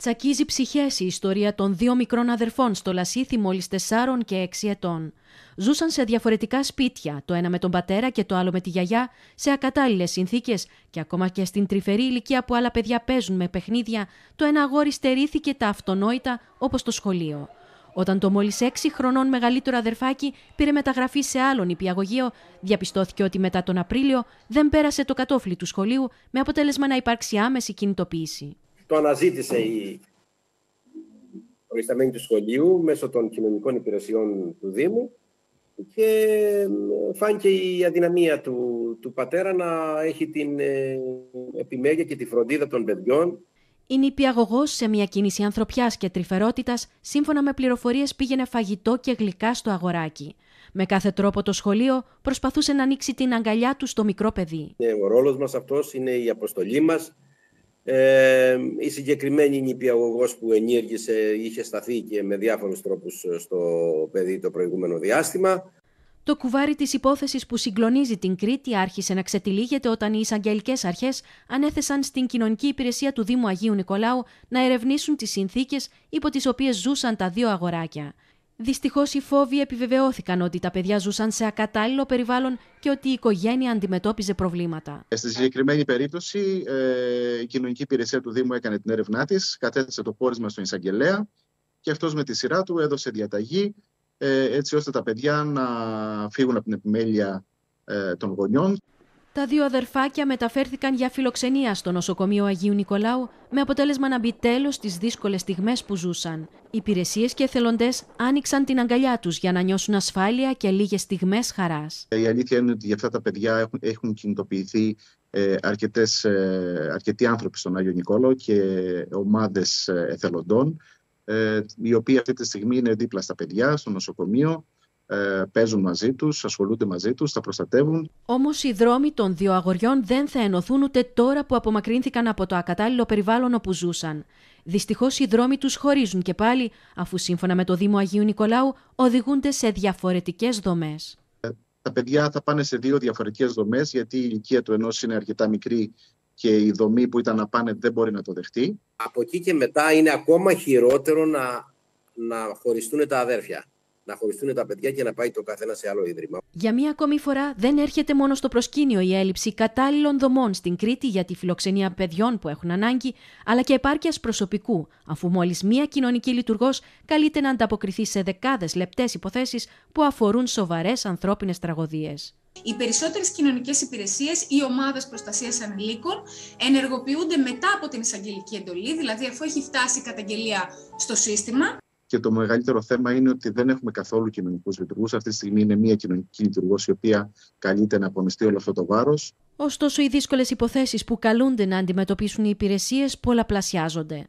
Τσακίζει ψυχές η ιστορία των δύο μικρών αδερφών στο Λασίθι μόλις 4 και 6 ετών. Ζούσαν σε διαφορετικά σπίτια, το ένα με τον πατέρα και το άλλο με τη γιαγιά, σε ακατάλληλες συνθήκες και ακόμα και στην τρυφερή ηλικία που άλλα παιδιά παίζουν με παιχνίδια, το ένα αγόρι στερήθηκε τα αυτονόητα όπως το σχολείο. Όταν το μόλις 6 χρονών μεγαλύτερο αδερφάκι πήρε μεταγραφή σε άλλον υπηαγωγείο, διαπιστώθηκε ότι μετά τον Απρίλιο δεν πέρασε το κατόφλι του σχολείου, με αποτέλεσμα να υπάρξει άμεση κινητοποίηση το αναζήτησε η προϊσταμένη του σχολείου μέσω των κοινωνικών υπηρεσιών του Δήμου και φάνηκε η αδυναμία του, πατέρα να έχει την ε, επιμέλεια και τη φροντίδα των παιδιών. Η νηπιαγωγό σε μια κίνηση ανθρωπιάς και τρυφερότητας, σύμφωνα με πληροφορίες, πήγαινε φαγητό και γλυκά στο αγοράκι. Με κάθε τρόπο το σχολείο προσπαθούσε να ανοίξει την αγκαλιά του στο μικρό παιδί. Ε, ο ρόλος μας αυτός είναι η αποστολή μας ε, η συγκεκριμένη νηπιαγωγός που ενήργησε είχε σταθεί και με διάφορους τρόπους ε, στο παιδί το προηγούμενο διάστημα. Το κουβάρι της υπόθεσης που συγκλονίζει την Κρήτη άρχισε να ξετυλίγεται όταν οι εισαγγελικές αρχές ανέθεσαν στην κοινωνική υπηρεσία του Δήμου Αγίου Νικολάου να ερευνήσουν τις συνθήκες υπό τις οποίες ζούσαν τα δύο αγοράκια. Δυστυχώς οι φόβοι επιβεβαιώθηκαν ότι τα παιδιά ζούσαν σε ακατάλληλο περιβάλλον και ότι η οικογένεια αντιμετώπιζε προβλήματα. Ε, στη συγκεκριμένη περίπτωση, ε, η κοινωνική υπηρεσία του Δήμου έκανε την έρευνά της, κατέθεσε το πόρισμα στον εισαγγελέα και αυτός με τη σειρά του έδωσε διαταγή ε, έτσι ώστε τα παιδιά να φύγουν από την επιμέλεια των γονιών. Τα δύο αδερφάκια μεταφέρθηκαν για φιλοξενία στο νοσοκομείο Αγίου Νικολάου με αποτέλεσμα να μπει τέλος στις δύσκολες στιγμές που ζούσαν. Οι Υπηρεσίες και εθελοντές άνοιξαν την αγκαλιά τους για να νιώσουν ασφάλεια και λίγες στιγμές χαράς. Η αλήθεια είναι ότι για αυτά τα παιδιά έχουν, έχουν κινητοποιηθεί ε, αρκετές, ε, αρκετοί άνθρωποι στον Άγιο Νικόλο και ομάδες ε, εθελοντών, ε, οι οποίοι αυτή τη στιγμή είναι δίπλα στα παιδιά, στο νοσοκομείο, ε, παίζουν μαζί τους, ασχολούνται μαζί τους, τα προστατεύουν. Όμως οι δρόμοι των δύο αγοριών δεν θα ενωθούν ούτε τώρα που απομακρύνθηκαν από το ακατάλληλο περιβάλλον όπου ζούσαν. Δυστυχώς οι δρόμοι τους χωρίζουν και πάλι, αφού σύμφωνα με το Δήμο Αγίου Νικολάου οδηγούνται σε διαφορετικές δομές. Ε, τα παιδιά θα πάνε σε δύο διαφορετικές δομές, γιατί η ηλικία του ενός είναι αρκετά μικρή και η δομή που ήταν να πάνε δεν μπορεί να το δεχτεί. Από εκεί και μετά είναι ακόμα χειρότερο να, να χωριστούν τα αδέρφια να χωριστούν τα παιδιά και να πάει το καθένα σε άλλο ίδρυμα. Για μία ακόμη φορά, δεν έρχεται μόνο στο προσκήνιο η έλλειψη κατάλληλων δομών στην Κρήτη για τη φιλοξενία παιδιών που έχουν ανάγκη, αλλά και επάρκειας προσωπικού, αφού μόλις μία κοινωνική λειτουργός καλείται να ανταποκριθεί σε δεκάδες λεπτές υποθέσεις που αφορούν σοβαρές ανθρώπινες τραγωδίες. Οι περισσότερες κοινωνικές υπηρεσίες ή ομάδες προστασίας ανηλίκων ενεργοποιούνται μετά από την εισαγγελική εντολή, δηλαδή αφού έχει φτάσει η καταγγελία στο σύστημα. Και το μεγαλύτερο θέμα είναι ότι δεν έχουμε καθόλου κοινωνικούς λειτουργούς. Αυτή τη στιγμή είναι μια κοινωνική λειτουργός η οποία καλείται να απομειστεί όλο αυτό το βάρος. Ωστόσο, οι δύσκολες υποθέσεις που καλούνται να αντιμετωπίσουν οι υπηρεσίες πολλαπλασιάζονται.